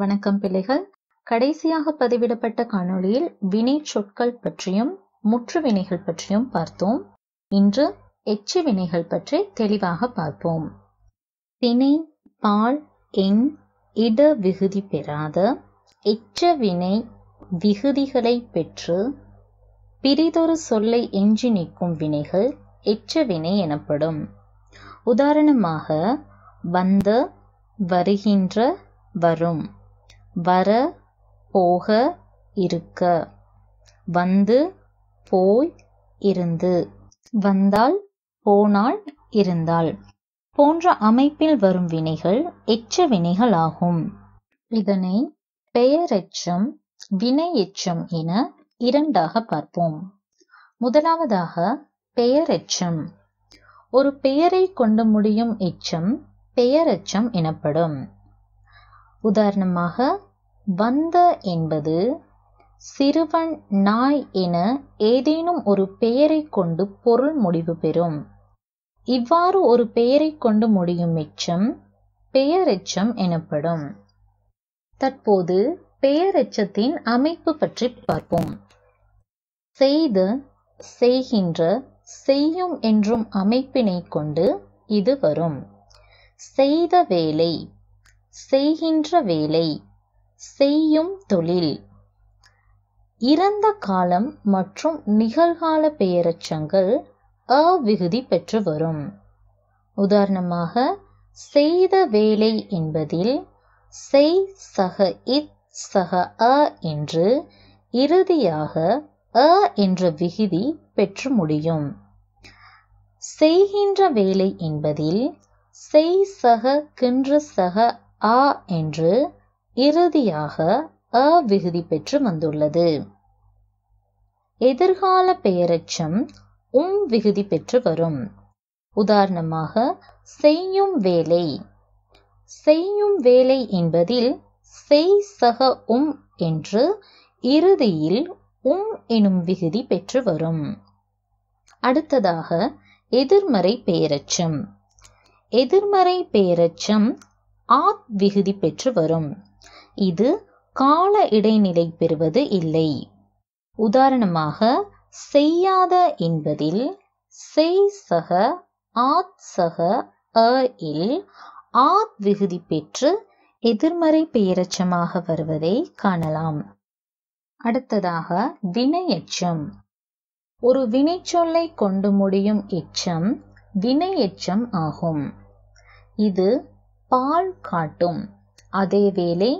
வணக்கம் பிள்ளைகள் கடைசியாக பதிவிடப்பட்ட காணொளியில் வினை சொற்கள் பற்றியும் முற்று வினைகள் பற்றியும் பார்த்தோம் இன்று எச்சு வினைகள் பற்றி தெளிவாக பார்ப்போம் வினை பால் எண் இட விகுதி பெறாத எச்ச வினை விகுதிகளை பெற்று பிரிதொரு சொல்லை எஞ்சி நிற்கும் வினைகள் எச்ச வினை எனப்படும் உதாரணமாக வந்த வருகின்ற வரும் வர போக இருக்க வந்து போய் இருந்து வந்தால் போனால் இருந்தால் போன்ற அமைப்பில் வரும் வினைகள் எச்ச வினைகள் ஆகும் இதனை பெயரெச்சம் வினை எச்சம் என இரண்டாக பார்ப்போம் முதலாவதாக பெயரெச்சம் ஒரு பெயரை கொண்டு முடியும் எச்சம் பெயரெச்சம் எனப்படும் உதாரணமாக வந்த என்பது சிறுவன் நாய் என ஏதேனும் ஒரு பெயரை கொண்டு பொருள் முடிவு பெறும் இவ்வாறு ஒரு பெயரை கொண்டு முடியும் எச்சம் பெயரெச்சம் எனப்படும் தற்போது பெயரெச்சத்தின் அமைப்பு பற்றி பார்ப்போம் செய்து செய்கின்ற செய்யும் என்றும் அமைப்பினை கொண்டு இது வரும் செய்த வேலை செய்கின்ற வேலை செய்யும் தொழில் இறந்த காலம் மற்றும் நிகழ்கால பெயரச்சங்கள் அ விகுதி பெற்று வரும் உதாரணமாக செய்த வேலை என்பதில் செய் சக இத் சக அ என்று இறுதியாக அ என்ற விகுதி பெற்று முடியும் செய்கின்ற வேலை என்பதில் செய் சக கின்று சக ஆ என்று இறுதியாக அ விகுதி பெற்று வந்துள்ளது எதிர்கால பெயரச்சம் உம் விகுதி பெற்று வரும் உதாரணமாக செய்யும் வேலை செய்யும் வேலை என்பதில் செய் சக உம் என்று இறுதியில் உம் எனும் விகுதி பெற்று வரும் அடுத்ததாக எதிர்மறை பெயரச்சம் எதிர்மறை பெயரச்சம் ஆத் விகுதி பெற்று வரும் இது கால இடைநிலை பெறுவது இல்லை உதாரணமாக செய்யாத என்பதில் செய் சக ஆத் சக அ இல் ஆத் விகுதி பெற்று எதிர்மறை பெயரச்சமாக வருவதை காணலாம் அடுத்ததாக வினையச்சம் ஒரு வினைச்சொல்லை கொண்டு முடியும் எச்சம் வினை எச்சம் ஆகும் இது பால் காட்டும் அதேவேளை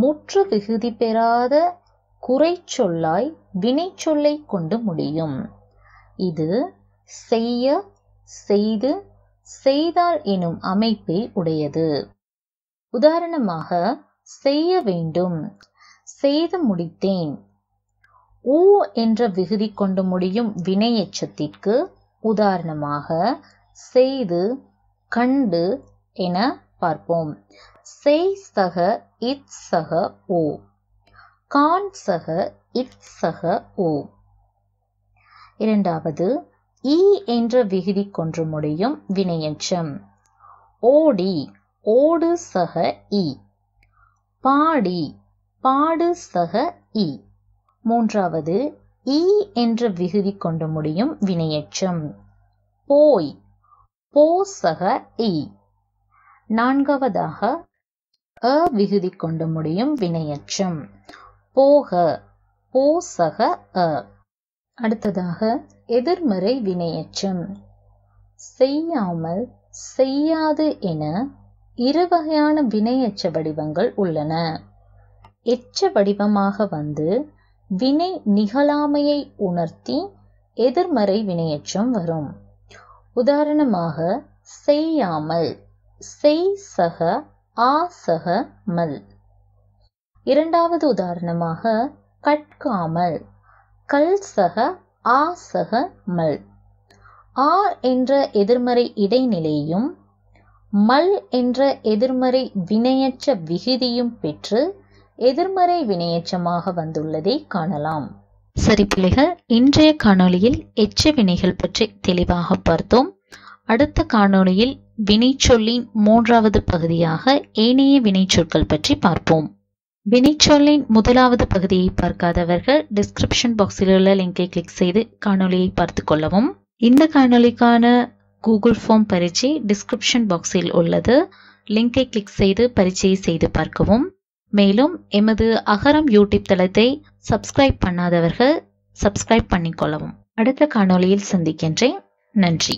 முற்று விகுதி பெறாத குறைச்சொல்லாய் சொல்லை கொண்டு முடியும் இது செய்ய செய்து செய்தால் எனும் அமைப்பை உடையது உதாரணமாக செய்ய வேண்டும் செய்து முடித்தேன் ஊ என்ற விகுதி கொண்டு முடியும் வினை எச்சத்திற்கு உதாரணமாக செய்து கண்டு என பார்ப்போம் இத் சக ஓ கான் சக இத் சக ஓ இரண்டாவது இ என்ற விகுதி கொன்று முடியும் வினையச்சம் ஓடி ஓடு சக இ பாடி பாடு சக இ மூன்றாவது இ என்ற விகுதி கொண்டு முடியும் வினையச்சம் போய் போ சக இ நான்காவதாக அ விகுதி கொண்டு முடியும் வினையச்சம் போக போசக அ அடுத்ததாக எதிர்மறை வினையச்சம் செய்யாமல் செய்யாது என இரு வகையான வினையச்ச வடிவங்கள் உள்ளன எச்ச வடிவமாக வந்து வினை நிகழாமையை உணர்த்தி எதிர்மறை வினையச்சம் வரும் உதாரணமாக செய்யாமல் செய் சக ஆசக மல் இரண்டாவது உதாரணமாக கற்காமல் கல்சக ஆசக மல் ஆ என்ற எதிர்மறை இடைநிலையும் மல் என்ற எதிர்மறை வினையற்ற விகுதியும் பெற்று எதிர்மறை வினையச்சமாக வந்துள்ளதை காணலாம் சரி பிள்ளைகள் இன்றைய காணொளியில் எச்ச வினைகள் பற்றி தெளிவாக பார்த்தோம் அடுத்த காணொளியில் வினைச்சொல்லின் மூன்றாவது பகுதியாக ஏனைய வினைச்சொற்கள் பற்றி பார்ப்போம் வினைச்சொல்லின் முதலாவது பகுதியை பார்க்காதவர்கள் டிஸ்கிரிப்ஷன் பாக்ஸில் உள்ள லிங்கை கிளிக் செய்து காணொலியை பார்த்து கொள்ளவும் இந்த காணொளிக்கான கூகுள் ஃபார்ம் பரீட்சை டிஸ்கிரிப்ஷன் பாக்ஸில் உள்ளது லிங்கை கிளிக் செய்து பரீட்சையை செய்து பார்க்கவும் மேலும் எமது அகரம் யூடியூப் தளத்தை சப்ஸ்கிரைப் பண்ணாதவர்கள் சப்ஸ்கிரைப் பண்ணிக்கொள்ளவும் அடுத்த காணொளியில் சந்திக்கின்றேன் நன்றி